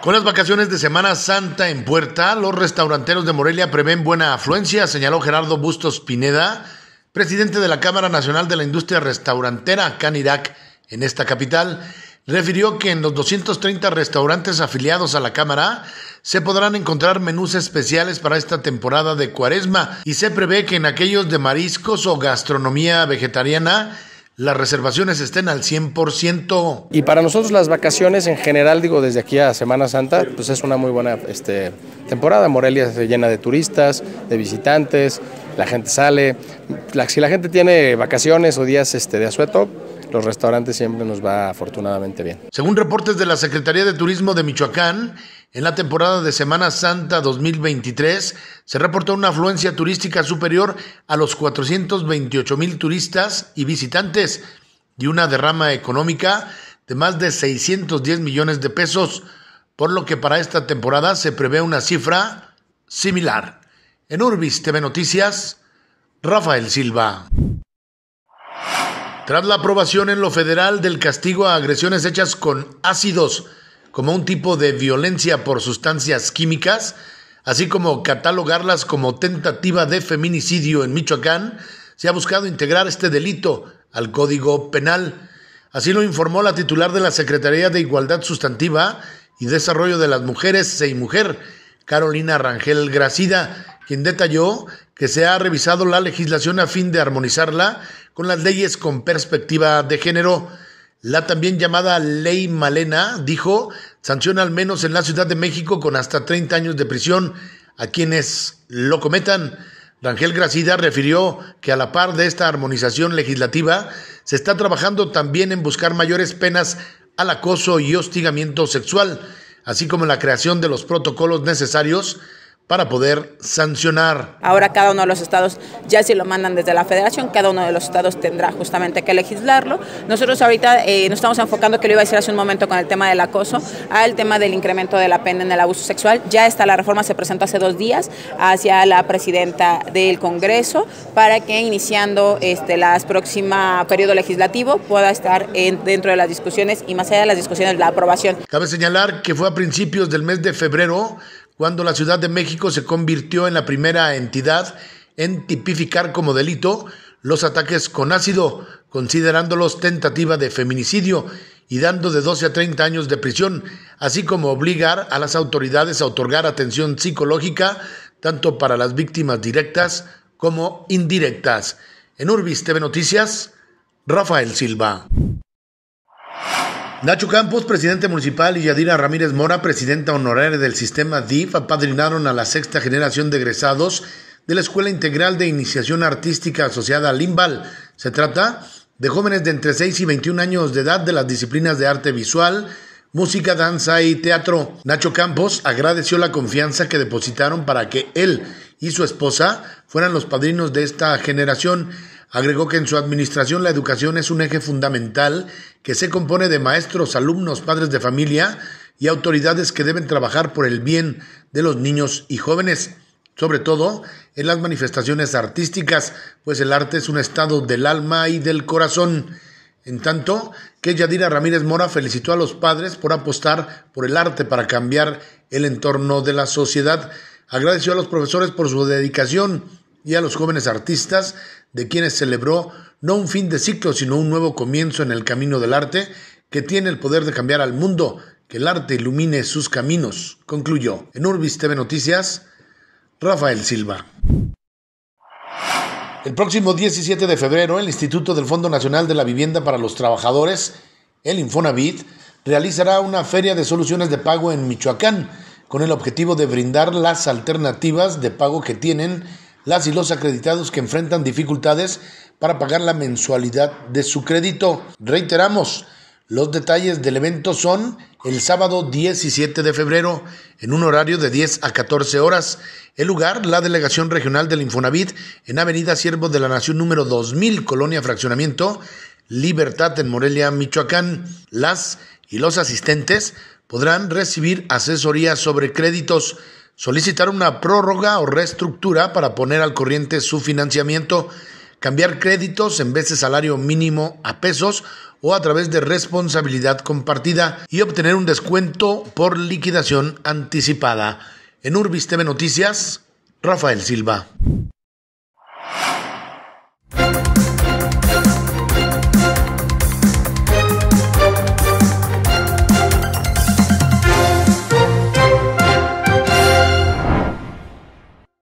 Con las vacaciones de Semana Santa en puerta, los restauranteros de Morelia prevén buena afluencia, señaló Gerardo Bustos Pineda, presidente de la Cámara Nacional de la Industria Restaurantera, CANIRAC, en esta capital. Refirió que en los 230 restaurantes afiliados a la Cámara se podrán encontrar menús especiales para esta temporada de cuaresma y se prevé que en aquellos de mariscos o gastronomía vegetariana las reservaciones estén al 100%. Y para nosotros las vacaciones en general, digo, desde aquí a Semana Santa, pues es una muy buena este, temporada. Morelia se llena de turistas, de visitantes, la gente sale. si la gente tiene vacaciones o días este, de asueto, los restaurantes siempre nos va afortunadamente bien. Según reportes de la Secretaría de Turismo de Michoacán, en la temporada de Semana Santa 2023 se reportó una afluencia turística superior a los 428 mil turistas y visitantes y una derrama económica de más de 610 millones de pesos, por lo que para esta temporada se prevé una cifra similar. En Urbis TV Noticias, Rafael Silva. Tras la aprobación en lo federal del castigo a agresiones hechas con ácidos como un tipo de violencia por sustancias químicas, así como catalogarlas como tentativa de feminicidio en Michoacán, se ha buscado integrar este delito al Código Penal. Así lo informó la titular de la Secretaría de Igualdad Sustantiva y Desarrollo de las Mujeres, Seimujer, Mujer, Carolina Rangel Gracida, quien detalló que se ha revisado la legislación a fin de armonizarla con las leyes con perspectiva de género. La también llamada Ley Malena, dijo, sanciona al menos en la Ciudad de México con hasta 30 años de prisión a quienes lo cometan. Rangel Gracida refirió que a la par de esta armonización legislativa, se está trabajando también en buscar mayores penas al acoso y hostigamiento sexual así como la creación de los protocolos necesarios para poder sancionar. Ahora cada uno de los estados, ya si lo mandan desde la federación, cada uno de los estados tendrá justamente que legislarlo. Nosotros ahorita eh, nos estamos enfocando, que lo iba a decir hace un momento con el tema del acoso, al tema del incremento de la pena en el abuso sexual. Ya está la reforma, se presentó hace dos días hacia la presidenta del Congreso para que iniciando este, próximo periodo legislativo pueda estar dentro de las discusiones y más allá de las discusiones la aprobación. Cabe señalar que fue a principios del mes de febrero cuando la Ciudad de México se convirtió en la primera entidad en tipificar como delito los ataques con ácido, considerándolos tentativa de feminicidio y dando de 12 a 30 años de prisión, así como obligar a las autoridades a otorgar atención psicológica tanto para las víctimas directas como indirectas. En Urbis TV Noticias, Rafael Silva. Nacho Campos, presidente municipal, y Yadira Ramírez Mora, presidenta honoraria del sistema DIF, apadrinaron a la sexta generación de egresados de la Escuela Integral de Iniciación Artística asociada a Limbal. Se trata de jóvenes de entre 6 y 21 años de edad de las disciplinas de arte visual, música, danza y teatro. Nacho Campos agradeció la confianza que depositaron para que él y su esposa fueran los padrinos de esta generación. Agregó que en su administración la educación es un eje fundamental que se compone de maestros, alumnos, padres de familia y autoridades que deben trabajar por el bien de los niños y jóvenes, sobre todo en las manifestaciones artísticas, pues el arte es un estado del alma y del corazón. En tanto que Yadira Ramírez Mora felicitó a los padres por apostar por el arte para cambiar el entorno de la sociedad, agradeció a los profesores por su dedicación y a los jóvenes artistas, de quienes celebró no un fin de ciclo, sino un nuevo comienzo en el camino del arte que tiene el poder de cambiar al mundo, que el arte ilumine sus caminos, concluyó en Urbis TV Noticias Rafael Silva. El próximo 17 de febrero, el Instituto del Fondo Nacional de la Vivienda para los Trabajadores, el Infonavit, realizará una feria de soluciones de pago en Michoacán, con el objetivo de brindar las alternativas de pago que tienen las y los acreditados que enfrentan dificultades para pagar la mensualidad de su crédito. Reiteramos, los detalles del evento son el sábado 17 de febrero, en un horario de 10 a 14 horas. El lugar, la Delegación Regional del Infonavit, en Avenida Siervo de la Nación número 2000, Colonia Fraccionamiento, Libertad en Morelia, Michoacán. Las y los asistentes podrán recibir asesoría sobre créditos, solicitar una prórroga o reestructura para poner al corriente su financiamiento cambiar créditos en vez de salario mínimo a pesos o a través de responsabilidad compartida y obtener un descuento por liquidación anticipada. En Urbis TV Noticias, Rafael Silva.